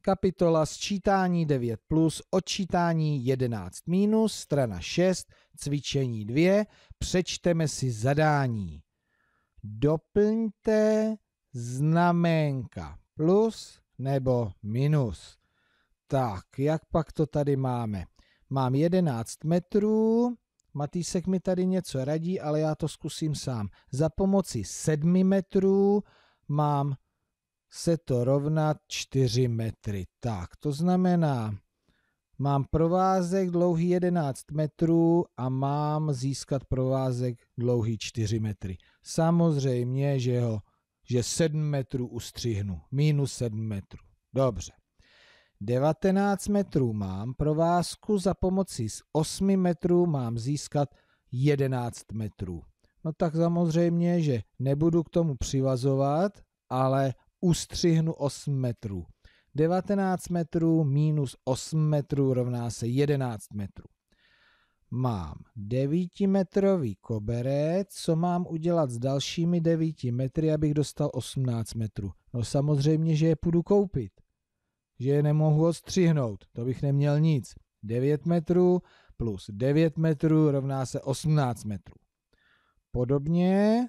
kapitola sčítání 9 plus, odčítání 11 minus, strana 6, cvičení 2, přečteme si zadání. Doplňte znamenka plus nebo minus. Tak, jak pak to tady máme? Mám 11 metrů, Matýsek mi tady něco radí, ale já to zkusím sám. Za pomoci 7 metrů mám se to rovná 4 metry. Tak, to znamená, mám provázek dlouhý 11 metrů a mám získat provázek dlouhý 4 metry. Samozřejmě, že ho že 7 metrů ustřihnu, minus 7 metrů. Dobře. 19 metrů mám provázku za pomocí z 8 metrů mám získat 11 metrů. No tak samozřejmě, že nebudu k tomu přivazovat, ale ustřihnu 8 metrů. 19 metrů minus 8 metrů rovná se 11 metrů. Mám 9-metrový koberec, co mám udělat s dalšími 9 metry, abych dostal 18 metrů? No samozřejmě, že je půjdu koupit. Že je nemohu odstřihnout, to bych neměl nic. 9 metrů plus 9 metrů rovná se 18 metrů. Podobně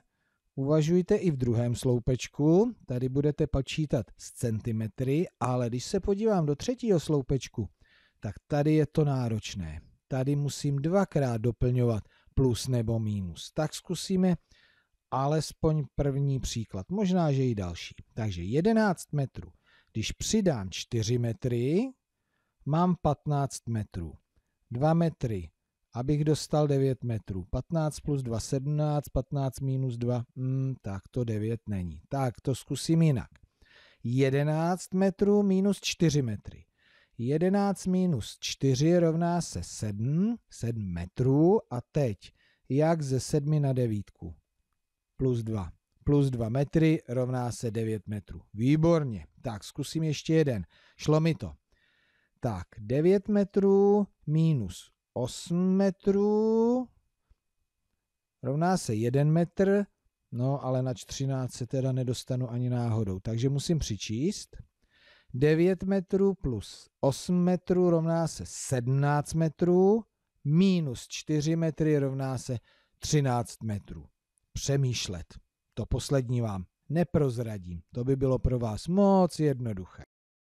Uvažujte i v druhém sloupečku, tady budete počítat s centimetry, ale když se podívám do třetího sloupečku, tak tady je to náročné. Tady musím dvakrát doplňovat plus nebo mínus. Tak zkusíme alespoň první příklad, možná, že i další. Takže 11 metrů. Když přidám 4 metry, mám 15 metrů. 2 metry abych dostal 9 metrů. 15 plus 2, 17, 15 minus 2, hmm, tak to 9 není. Tak to zkusím jinak. 11 metrů minus 4 metry. 11 minus 4 rovná se 7, 7 metrů a teď jak ze 7 na 9? Plus 2. Plus 2 metry rovná se 9 metrů. Výborně. Tak zkusím ještě jeden. Šlo mi to. Tak, 9 metrů minus 8 metrů rovná se 1 metr, no ale na 13 se teda nedostanu ani náhodou, takže musím přičíst. 9 metrů plus 8 metrů rovná se 17 metrů, minus 4 metry rovná se 13 metrů. Přemýšlet. To poslední vám neprozradím. To by bylo pro vás moc jednoduché.